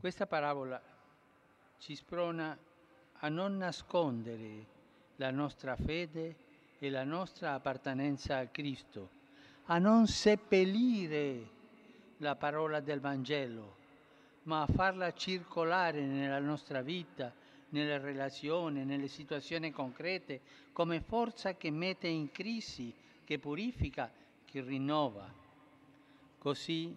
Questa parabola ci sprona a non nascondere la nostra fede e la nostra appartenenza a Cristo, a non seppellire la parola del Vangelo, ma a farla circolare nella nostra vita, nelle relazioni, nelle situazioni concrete, come forza che mette in crisi, che purifica, che rinnova. Così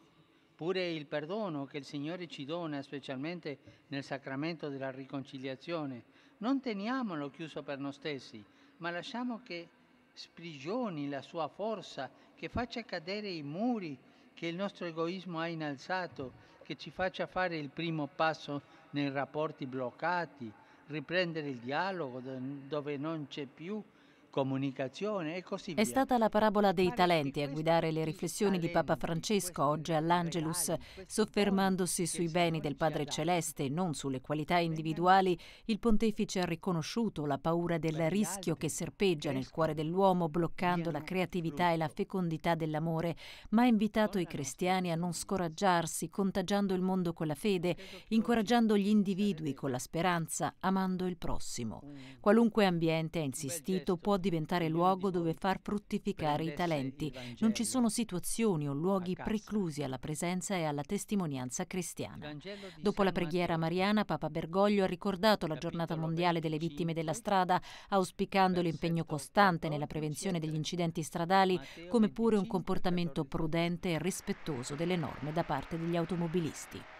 Pure il perdono che il Signore ci dona, specialmente nel sacramento della riconciliazione, non teniamolo chiuso per noi stessi, ma lasciamo che sprigioni la sua forza, che faccia cadere i muri che il nostro egoismo ha innalzato, che ci faccia fare il primo passo nei rapporti bloccati, riprendere il dialogo dove non c'è più comunicazione e così via. È stata la parabola dei talenti a guidare le riflessioni di Papa Francesco oggi all'Angelus, soffermandosi sui beni del Padre Celeste e non sulle qualità individuali, il pontefice ha riconosciuto la paura del rischio che serpeggia nel cuore dell'uomo bloccando la creatività e la fecondità dell'amore, ma ha invitato i cristiani a non scoraggiarsi, contagiando il mondo con la fede, incoraggiando gli individui con la speranza, amando il prossimo. Qualunque ambiente, ha insistito, può diventare luogo dove far fruttificare i talenti. Non ci sono situazioni o luoghi preclusi alla presenza e alla testimonianza cristiana. Dopo la preghiera mariana, Papa Bergoglio ha ricordato la giornata mondiale delle vittime della strada, auspicando l'impegno costante nella prevenzione degli incidenti stradali, come pure un comportamento prudente e rispettoso delle norme da parte degli automobilisti.